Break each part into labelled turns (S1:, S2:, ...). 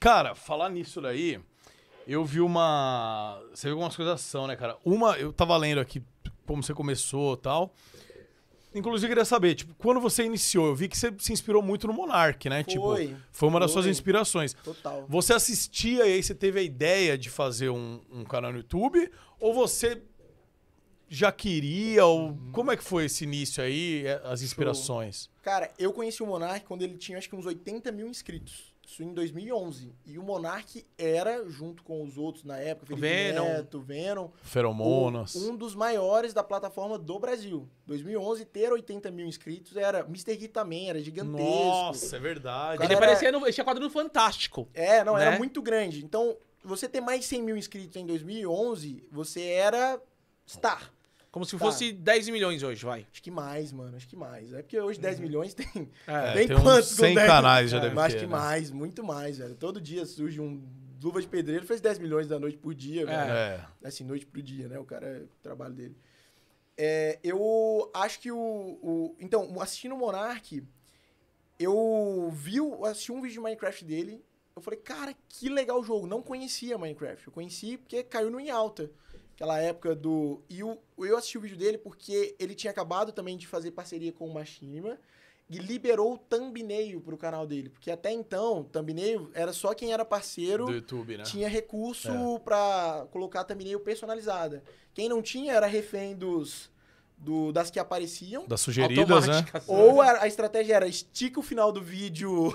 S1: Cara, falar nisso daí, eu vi uma. Você viu algumas coisas ação, né, cara? Uma, eu tava lendo aqui como você começou tal. Inclusive, eu queria saber, tipo, quando você iniciou, eu vi que você se inspirou muito no Monark, né? Foi, tipo, foi uma foi. das suas inspirações. Total. Você assistia e aí você teve a ideia de fazer um, um canal no YouTube? Ou você já queria? Ou como é que foi esse início aí, eh, as inspirações? Show. Cara, eu conheci o Monark quando ele tinha acho que uns 80 mil inscritos. Isso em 2011. E o Monark era, junto com os outros na época, Felipe Venom, Neto, Venom... Feromonas. Um, um, dos maiores da plataforma do Brasil. 2011, ter 80 mil inscritos era... Mr. Gui também era gigantesco. Nossa, é verdade. Ele era... parecia... No, tinha quadro no Fantástico. É, não, né? era muito grande. Então, você ter mais 100 mil inscritos em 2011, você era star. Como se tá. fosse 10 milhões hoje, vai. Acho que mais, mano. Acho que mais. É porque hoje 10 uhum. milhões tem. É, tem, quanto quantos? 100 10, canais já é, deve ter. Acho que né? mais, muito mais, velho. Todo dia surge um Luva de Pedreiro, fez 10 milhões da noite por dia, é. velho. É. Assim, noite pro dia, né? O cara, o trabalho dele. É, eu acho que o, o. Então, assistindo o Monark, eu vi, assisti um vídeo de Minecraft dele. Eu falei, cara, que legal o jogo. Não conhecia Minecraft. Eu conheci porque caiu no em alta aquela época do. E o, eu assisti o vídeo dele porque ele tinha acabado também de fazer parceria com o Machinima e liberou o thumbnail pro canal dele. Porque até então, thumbnail era só quem era parceiro. Do YouTube, né? Tinha recurso é. para colocar thumbnail personalizada. Quem não tinha era refém dos. Do, das que apareciam. Das sugeridas, né? Ou a, a estratégia era estica o final do vídeo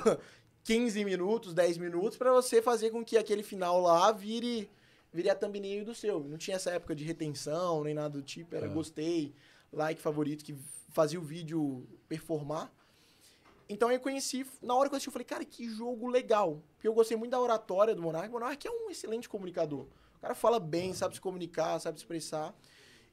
S1: 15 minutos, 10 minutos, para você fazer com que aquele final lá vire viria thumbnail do seu. Não tinha essa época de retenção, nem nada do tipo, era é. gostei, like, favorito, que fazia o vídeo performar. Então eu conheci, na hora que eu assisti, eu falei, cara, que jogo legal. Porque eu gostei muito da oratória do Monark. O Monark é um excelente comunicador. O cara fala bem, é. sabe se comunicar, sabe se expressar.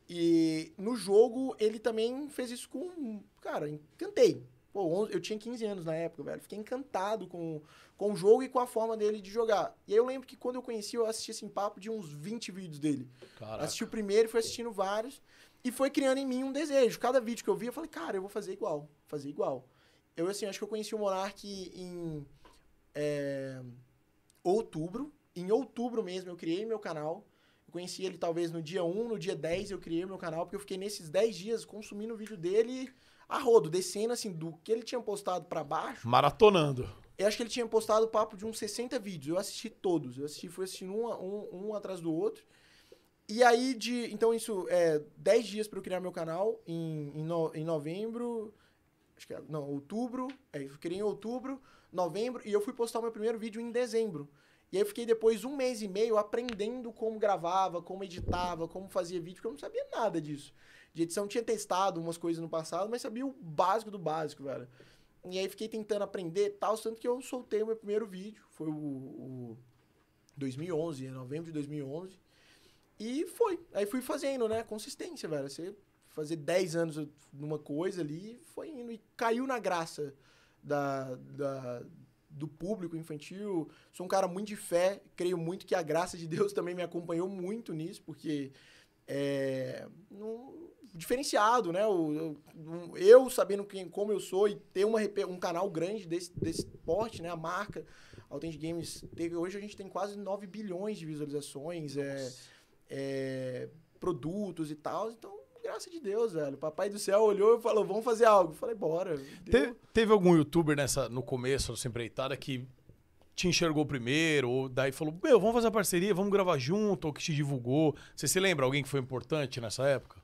S1: E no jogo ele também fez isso com. Cara, encantei. Pô, 11, eu tinha 15 anos na época, velho. Fiquei encantado com, com o jogo e com a forma dele de jogar. E aí eu lembro que quando eu conheci, eu assisti assim, papo de uns 20 vídeos dele. Caraca. Assisti o primeiro, fui assistindo vários. E foi criando em mim um desejo. Cada vídeo que eu via, eu falei, cara, eu vou fazer igual. Fazer igual. Eu, assim, acho que eu conheci o Monark em é, outubro. Em outubro mesmo, eu criei meu canal. Eu conheci ele talvez no dia 1, no dia 10 eu criei meu canal, porque eu fiquei nesses 10 dias consumindo o vídeo dele a rodo, descendo assim, do que ele tinha postado para baixo. Maratonando. Eu acho que ele tinha postado o papo de uns 60 vídeos. Eu assisti todos. Eu assisti, fui assistindo um, um, um atrás do outro. E aí, de. Então, isso é 10 dias para eu criar meu canal em, em, no, em novembro. Acho que é, não, outubro. É, eu criei em outubro, novembro, e eu fui postar o meu primeiro vídeo em dezembro. E aí eu fiquei depois um mês e meio aprendendo como gravava, como editava, como fazia vídeo, porque eu não sabia nada disso. De edição tinha testado umas coisas no passado, mas sabia o básico do básico, velho. E aí fiquei tentando aprender tal, tanto que eu soltei o meu primeiro vídeo, foi o, o 2011, né, novembro de 2011. E foi. Aí fui fazendo, né? Consistência, velho. Você fazer 10 anos numa coisa ali, foi indo. E caiu na graça da, da do público infantil. Sou um cara muito de fé, creio muito que a graça de Deus também me acompanhou muito nisso, porque é um, diferenciado, né? Eu, eu, eu sabendo quem, como eu sou e ter uma, um canal grande desse, desse porte, né? A marca Authentic Games, teve, hoje a gente tem quase 9 bilhões de visualizações, é, é, produtos e tal. Então, graça de Deus, velho. Papai do céu olhou e falou, vamos fazer algo. Eu falei, bora. Te, teve algum youtuber nessa, no começo, sempre empreitada, que te enxergou primeiro, ou daí falou, meu, vamos fazer a parceria, vamos gravar junto, ou que te divulgou. Você se lembra alguém que foi importante nessa época?